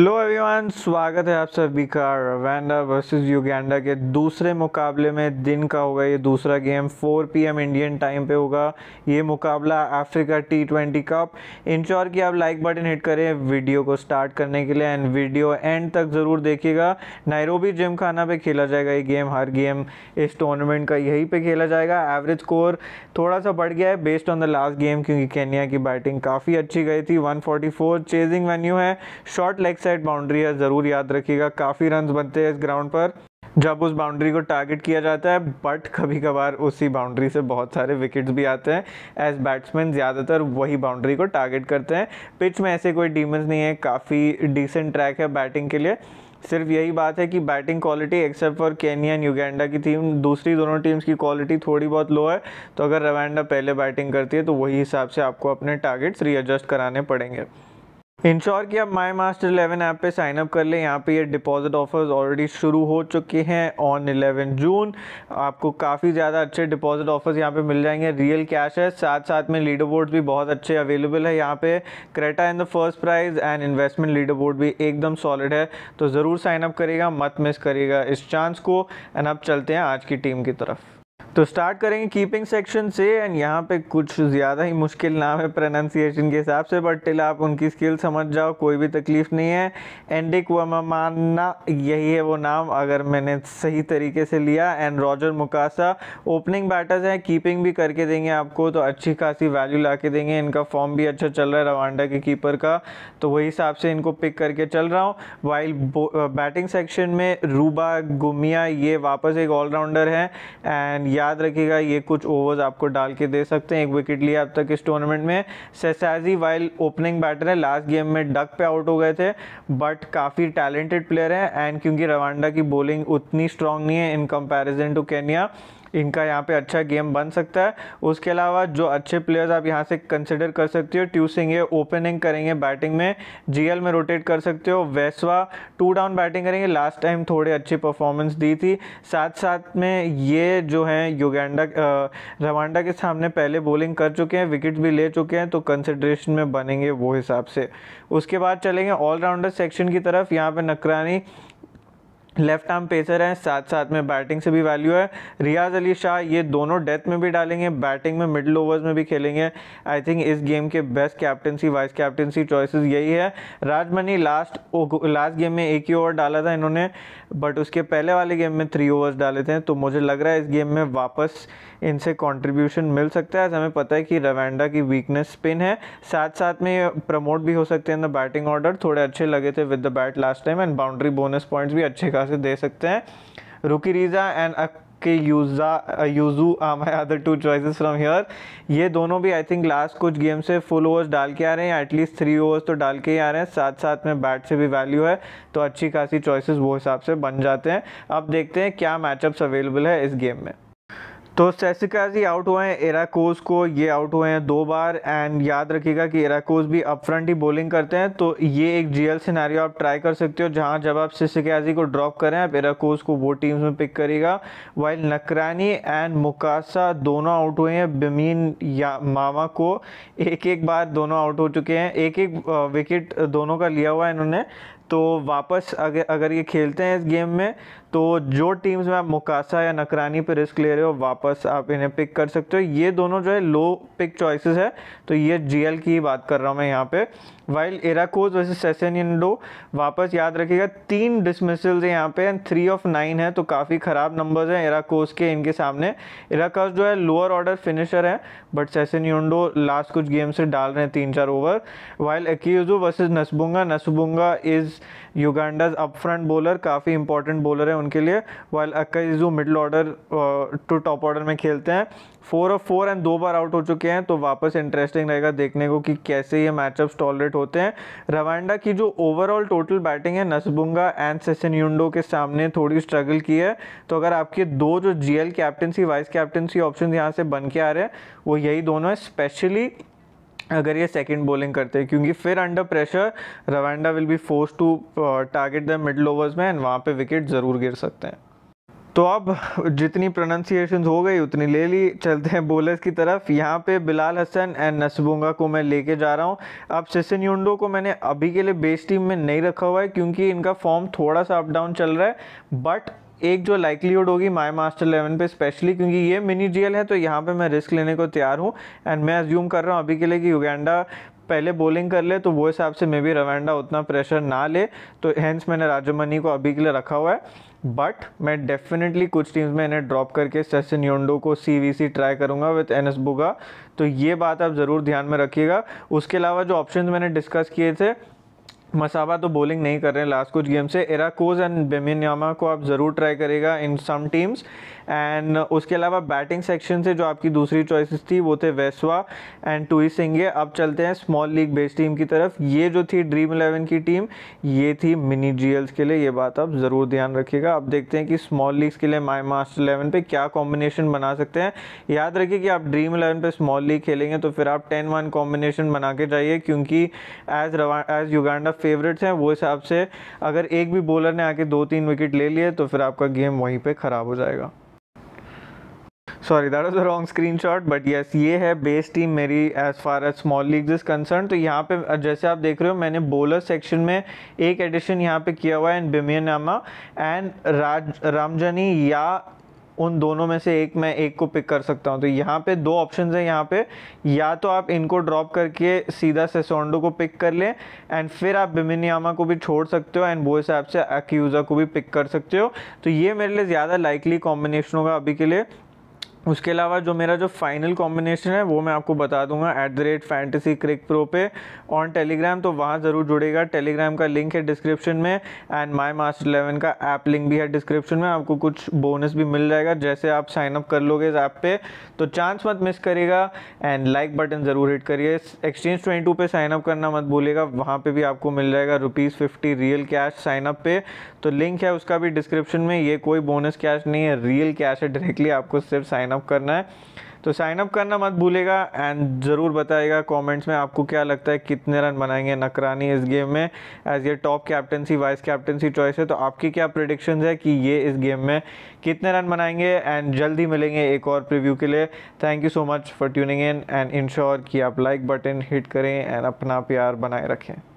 hello everyone स्वागत है आप सभी का रवैंडा वर्सेस युगेंडा के दूसरे मुकाबले में दिन का होगा ये दूसरा गेम 4 पीएम इंडियन टाइम पे होगा ये मुकाबला Africa T twenty cup ensure कि आप लाइक बटन हिट करें वीडियो को स्टार्ट करने के लिए एंड वीडियो एंड तक ज़रूर देखिएगा नायरोबी जिम खाना पे खेला जाएगा ये गेम हर गेम इस टूर्नामेंट का यहीं पर खेला जाएगा एवरेज स्कोर थोड़ा सा बढ़ गया है based on the last game क्योंकि कैनिया की बैटिंग काफ़ी अच्छी गई थी वन चेजिंग वेन्यू है शॉर्ट लेग साइड बाउंड्री है ज़रूर याद रखिएगा काफ़ी रन बनते हैं इस ग्राउंड पर जब उस बाउंड्री को टारगेट किया जाता है बट कभी कभार उसी बाउंड्री से बहुत सारे विकेट्स भी आते हैं एज बैट्समैन ज़्यादातर वही बाउंड्री को टारगेट करते हैं पिच में ऐसे कोई डीमंस नहीं है काफ़ी डिसेंट ट्रैक है बैटिंग के लिए सिर्फ यही बात है कि batting quality except for Kenya and Uganda की टीम दूसरी दोनों टीम्स की क्वालिटी थोड़ी बहुत लो है तो अगर रवांडा पहले बैटिंग करती है तो वही हिसाब से आपको अपने टारगेट्स रीएडजस्ट कराने पड़ेंगे इंश्योर कि आप माई मास्टर इलेवन ऐप पे साइन अप कर लें यहाँ पे ये डिपॉजिट ऑफर्स ऑलरेडी शुरू हो चुके हैं ऑन 11 जून आपको काफ़ी ज़्यादा अच्छे डिपॉजिट ऑफर्स यहाँ पे मिल जाएंगे रियल कैश है साथ साथ में लीडर बोर्ड भी बहुत अच्छे अवेलेबल है यहाँ पे Creta in the first prize and investment leader board भी एकदम सॉलिड है तो ज़रूर साइनअप करेगा मत मिस करेगा इस चांस को एंड अब चलते हैं आज की टीम की तरफ तो स्टार्ट करेंगे कीपिंग सेक्शन से एंड यहाँ पे कुछ ज़्यादा ही मुश्किल नाम है प्रोनाउंसिएशन के हिसाब से बट टिल आप उनकी स्किल समझ जाओ कोई भी तकलीफ़ नहीं है एंडिक वमाना यही है वो नाम अगर मैंने सही तरीके से लिया and Roger Mukasa opening batters हैं कीपिंग भी करके देंगे आपको तो अच्छी खासी वैल्यू ला के देंगे इनका फॉर्म भी अच्छा चल रहा है रवांडा के कीपर का तो वही हिसाब से इनको पिक करके चल रहा हूँ वाइल बैटिंग सेक्शन में रूबा गुमिया ये वापस एक ऑलराउंडर है एंड या याद रखिएगा ये कुछ ओवर्स आपको डाल के दे सकते हैं एक विकेट लिया अब तक इस टूर्नामेंट में सेसाजी वाइल ओपनिंग बैटर है लास्ट गेम में डक पे आउट हो गए थे बट काफ़ी टैलेंटेड प्लेयर हैं एंड क्योंकि रवांडा की बॉलिंग उतनी स्ट्रांग नहीं है इन कंपैरिजन टू केनिया इनका यहाँ पे अच्छा गेम बन सकता है उसके अलावा जो अच्छे प्लेयर्स आप यहाँ से कंसिडर कर सकते हो ट्यूसिंग है ओपनिंग करेंगे बैटिंग में जीएल में रोटेट कर सकते हो वैसवा टू डाउन बैटिंग करेंगे लास्ट टाइम थोड़े अच्छी परफॉर्मेंस दी थी साथ साथ में ये जो है युगेंडा रवांडा के सामने पहले बॉलिंग कर चुके हैं विकेट भी ले चुके हैं तो कंसिड्रेशन में बनेंगे वो हिसाब से उसके बाद चलेंगे ऑलराउंडर सेक्शन की तरफ यहाँ पे नकरानी लेफ्ट आर्म पेसर हैं साथ साथ में बैटिंग से भी वैल्यू है रियाज अली शाह ये दोनों डेथ में भी डालेंगे बैटिंग में मिडल ओवर्स में भी खेलेंगे आई थिंक इस गेम के best captaincy vice captaincy choices यही है राजमनी लास्ट लास्ट गेम में एक ही ओवर डाला था इन्होंने बट उसके पहले वाले गेम में थ्री ओवर्स डाले थे तो मुझे लग रहा है इस गेम में वापस इनसे कॉन्ट्रीब्यूशन मिल सकता है हमें पता है कि रवेंडा की वीकनेस स्पिन है साथ साथ में प्रमोट भी हो सकते हैं इन द बैटिंग ऑर्डर थोड़े अच्छे लगे थे with the bat last time and boundary bonus points भी अच्छे खास तरह से दे सकते हैं रुकी रीजा एंड अके यूजा यूजू are my other two choices from here ये दोनों भी आई थिंक लास्ट कुछ गेम से फुल ओवर्स डाल के आ रहे हैं एटलीस्ट थ्री ओवर्स तो डाल के ही आ रहे हैं साथ साथ में बैट से भी वैल्यू है तो अच्छी खासी चॉइसेस वो हिसाब से बन जाते हैं अब देखते हैं क्या मैचअप्स अवेलेबल है इस गेम में तो सेसिकाजी आउट हुए हैं एराकोस को ये आउट हुए हैं दो बार एंड याद रखिएगा कि एराकोस भी अपफ्रंट ही बॉलिंग करते हैं तो ये एक जीएल सिनेरियो आप ट्राई कर सकते हो जहां जब आप सिसिकाजी को ड्रॉप करें आप एराकोस को वो टीम्स में पिक करेगा वाइल नकरानी एंड मुकासा दोनों आउट हुए हैं बमीन या मामा को एक एक बार दोनों आउट हो चुके हैं एक एक विकेट दोनों का लिया हुआ है इन्होंने तो वापस अगर अगर ये खेलते हैं इस गेम में तो जो टीम्स में आप मुकासा या नकरानी पे रिस्क ले रहे हो वापस आप इन्हें पिक कर सकते हो ये दोनों जो है लो पिक चॉइसेस है तो ये जीएल की बात कर रहा हूँ मैं यहाँ पे वाइल एराकोज वैसे इंडो वापस याद रखिएगा तीन डिसमिसल्स यहाँ पे एंड थ्री ऑफ नाइन है तो काफ़ी ख़राब नंबर्स हैं एराकोज के इनके सामने एराकोज जो है लोअर ऑर्डर फिनिशर है बट सेसेनियडो लास्ट कुछ गेम से डाल रहे हैं तीन चार ओवर वाइल एक्यूजो versus Nsubuga Nsubuga is Uganda's up front bowler काफ़ी इंपॉर्टेंट बॉलर है उनके लिए वाइल अकाइजू middle order to top order में खेलते हैं फोर ऑफ फोर एंड दो बार आउट हो चुके हैं तो वापस इंटरेस्टिंग रहेगा देखने को कि कैसे ये मैचअप्स टॉलरेट होते हैं रवांडा की जो ओवरऑल टोटल बैटिंग है नसबुंगा एंड सेसन यूंडो के सामने थोड़ी स्ट्रगल की है तो अगर आपके दो जो G L captaincy vice captaincy option यहाँ से बन के आ रहे हैं वो यही दोनों है स्पेशली अगर ये सेकंड बॉलिंग करते हैं क्योंकि फिर under pressure Rwanda will be force to target the middle overs में एंड वहाँ पे विकेट ज़रूर गिर सकते हैं तो अब जितनी प्रोनाउंसिएशन हो गई उतनी ले ली चलते हैं बोलर्स की तरफ यहाँ पे बिलाल हसन एंड नसबोंगा को मैं लेके जा रहा हूँ अब सिसन यूंडो को मैंने अभी के लिए बेस टीम में नहीं रखा हुआ है क्योंकि इनका फॉर्म थोड़ा सा अप डाउन चल रहा है बट एक जो लाइकलीहुड होगी माय मास्टर इलेवन पे स्पेशली क्योंकि ये मिनी जीएल है तो यहाँ पे मैं रिस्क लेने को तैयार हूँ एंड मैं अज्यूम कर रहा हूँ अभी के लिए कि युगेंडा पहले बॉलिंग कर ले तो वो हिसाब से मे बी रवेंडा उतना प्रेशर ना ले तो हैंस मैंने राजमनी को अभी के लिए रखा हुआ है बट मैं डेफिनेटली कुछ टीम्स में इन्हें ड्रॉप करके सचिन योंडो को सी वी सी ट्राई करूंगा विथ एन एस बुगा तो ये बात आप ज़रूर ध्यान में रखिएगा उसके अलावा जो ऑप्शन मैंने डिस्कस किए थे मसावा तो बॉलिंग नहीं कर रहे हैं लास्ट कुछ गेम से इराकोज एंड बेमिनयामा को आप ज़रूर ट्राई करेगा इन सम टीम्स एंड उसके अलावा बैटिंग सेक्शन से जो आपकी दूसरी चॉइसेस थी वो थे वैसवा एंड टूई सिंगे अब चलते हैं स्मॉल लीग बेस्ट टीम की तरफ ये जो थी ड्रीम इलेवन की टीम ये थी मिनी जी के लिए ये बात आप ज़रूर ध्यान रखिएगा आप देखते हैं कि स्मॉल लीग्स के लिए माई मास्टर इलेवन पर क्या कॉम्बिनेशन बना सकते हैं याद रखिए कि आप ड्रीम इलेवन पर स्मॉल लीग खेलेंगे तो फिर आप टेन वन कॉम्बिनेशन बना के जाइए क्योंकि एज एज युगांडा फेवरेट्स हैं वो हिसाब से अगर एक भी बॉलर ने आके दो तीन विकेट ले लिए तो फिर आपका गेम वहीं पे ख़राब हो जाएगा sorry that was the wrong screen shot but yes ये है बेस टीम मेरी as far as small league is concern तो यहाँ पे जैसे आप देख रहे हो मैंने बॉलर सेक्शन में एक एडिशन यहाँ पे किया हुआ है एंड बिमियनामा एंड राज रामजनी या उन दोनों में से एक मैं एक को पिक कर सकता हूँ तो यहाँ पे दो ऑप्शन हैं यहाँ पे या तो आप इनको ड्रॉप करके सीधा सेसोंडो को पिक कर लें एंड फिर आप बिमिनियामा को भी छोड़ सकते हो एंड वो हिसाब से अक्यूज़ा को भी पिक कर सकते हो तो ये मेरे लिए ज़्यादा लाइकली कॉम्बिनेशन होगा अभी के लिए उसके अलावा जो मेरा जो फाइनल कॉम्बिनेशन है वो मैं आपको बता दूंगा at the rate fantasy crick pro पे ऑन टेलीग्राम तो वहाँ ज़रूर जुड़ेगा टेलीग्राम का लिंक है डिस्क्रिप्शन में एंड माई मास्टर इलेवन का ऐप लिंक भी है डिस्क्रिप्शन में आपको कुछ बोनस भी मिल जाएगा जैसे आप साइन अप कर लोगे इस ऐप पर तो चांस मत मिस करेगा एंड लाइक बटन ज़रूर हिट करिए एक्सचेंज ट्वेंटी टू पर साइन अप करना मत भूलेगा वहाँ पर भी आपको मिल जाएगा rupees fifty real cash sign up पे तो लिंक है उसका भी डिस्क्रिप्शन में ये कोई बोनस कैश नहीं है रियल कैश है डायरेक्टली आपको सिर्फ साइन साइनअप करना है तो साइनअप करना मत भूलेगा एंड ज़रूर बताएगा कमेंट्स में आपको क्या लगता है कितने रन बनाएंगे नकरानी इस गेम में एज ये top captaincy vice captaincy choice है तो आपकी क्या प्रडिक्शन है कि ये इस गेम में कितने रन बनाएंगे एंड जल्दी मिलेंगे एक और प्रिव्यू के लिए thank you so much for tuning in and ensure कि आप लाइक बटन हिट करें एंड अपना प्यार बनाए रखें